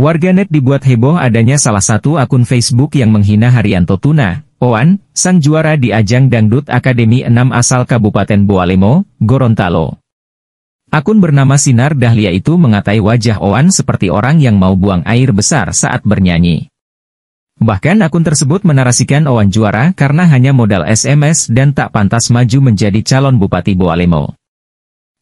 Warganet dibuat heboh adanya salah satu akun Facebook yang menghina Haryanto Tuna, Oan, sang juara di ajang Dangdut Akademi 6 asal Kabupaten Boalemo, Gorontalo. Akun bernama Sinar Dahlia itu mengatai wajah Oan seperti orang yang mau buang air besar saat bernyanyi. Bahkan akun tersebut menarasikan Oan juara karena hanya modal SMS dan tak pantas maju menjadi calon Bupati Boalemo.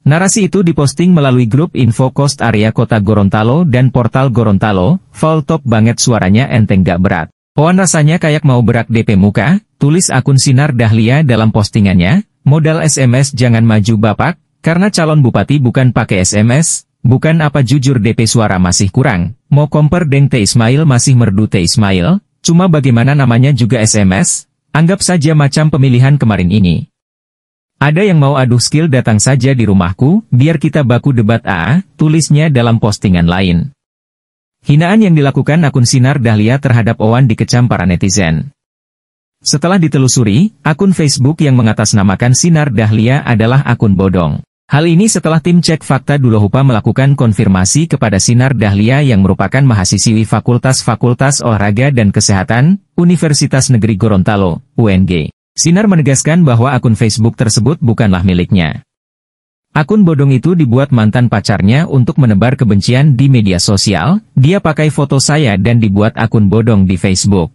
Narasi itu diposting melalui grup info Cost Area Kota Gorontalo dan portal Gorontalo, top banget suaranya enteng gak berat. Oan rasanya kayak mau berak DP muka, tulis akun Sinar Dahlia dalam postingannya, modal SMS jangan maju bapak, karena calon bupati bukan pakai SMS, bukan apa jujur DP suara masih kurang, mau komper deng T Ismail masih merdu T Ismail, cuma bagaimana namanya juga SMS, anggap saja macam pemilihan kemarin ini. Ada yang mau adu skill datang saja di rumahku, biar kita baku debat AA, ah, tulisnya dalam postingan lain. Hinaan yang dilakukan akun Sinar Dahlia terhadap Owan dikecam para netizen. Setelah ditelusuri, akun Facebook yang mengatasnamakan Sinar Dahlia adalah akun bodong. Hal ini setelah tim cek fakta Dulohupa melakukan konfirmasi kepada Sinar Dahlia yang merupakan mahasiswi Fakultas Fakultas Olahraga dan Kesehatan, Universitas Negeri Gorontalo, UNG. Sinar menegaskan bahwa akun Facebook tersebut bukanlah miliknya. Akun bodong itu dibuat mantan pacarnya untuk menebar kebencian di media sosial, dia pakai foto saya dan dibuat akun bodong di Facebook.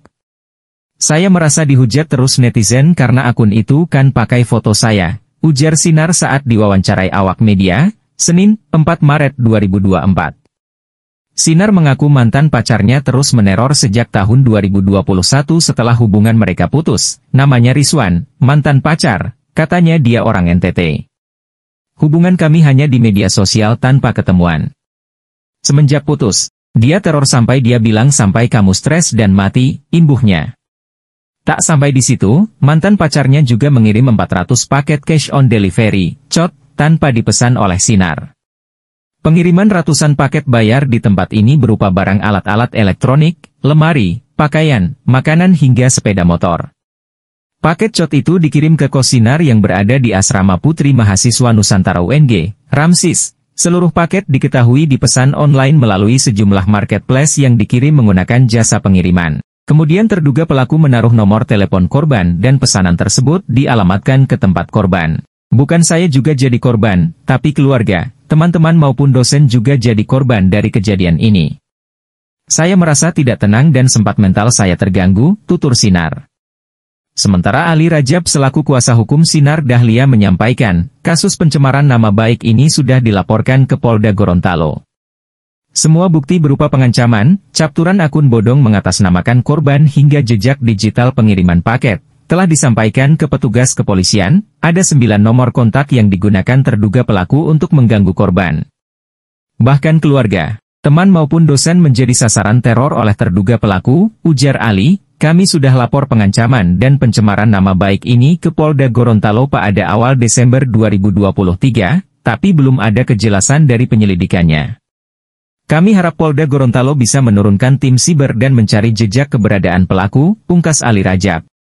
Saya merasa dihujat terus netizen karena akun itu kan pakai foto saya, ujar Sinar saat diwawancarai awak media, Senin, 4 Maret 2024. Sinar mengaku mantan pacarnya terus meneror sejak tahun 2021 setelah hubungan mereka putus. Namanya Rizwan, mantan pacar, katanya dia orang NTT. Hubungan kami hanya di media sosial tanpa ketemuan. Semenjak putus, dia teror sampai dia bilang sampai kamu stres dan mati, imbuhnya. Tak sampai di situ, mantan pacarnya juga mengirim 400 paket cash on delivery, cot, tanpa dipesan oleh Sinar. Pengiriman ratusan paket bayar di tempat ini berupa barang alat-alat elektronik, lemari, pakaian, makanan hingga sepeda motor. Paket cot itu dikirim ke Kosinar yang berada di asrama putri mahasiswa Nusantara UNG, Ramsis. Seluruh paket diketahui dipesan online melalui sejumlah marketplace yang dikirim menggunakan jasa pengiriman. Kemudian terduga pelaku menaruh nomor telepon korban dan pesanan tersebut dialamatkan ke tempat korban. Bukan saya juga jadi korban, tapi keluarga, Teman-teman maupun dosen juga jadi korban dari kejadian ini. Saya merasa tidak tenang dan sempat mental saya terganggu, tutur Sinar. Sementara Ali Rajab selaku kuasa hukum Sinar Dahlia menyampaikan, kasus pencemaran nama baik ini sudah dilaporkan ke Polda Gorontalo. Semua bukti berupa pengancaman, capturan akun bodong mengatasnamakan korban hingga jejak digital pengiriman paket, telah disampaikan ke petugas kepolisian, ada sembilan nomor kontak yang digunakan terduga pelaku untuk mengganggu korban. Bahkan keluarga, teman maupun dosen menjadi sasaran teror oleh terduga pelaku, ujar Ali, kami sudah lapor pengancaman dan pencemaran nama baik ini ke Polda Gorontalo pada awal Desember 2023, tapi belum ada kejelasan dari penyelidikannya. Kami harap Polda Gorontalo bisa menurunkan tim siber dan mencari jejak keberadaan pelaku, pungkas Ali Rajab.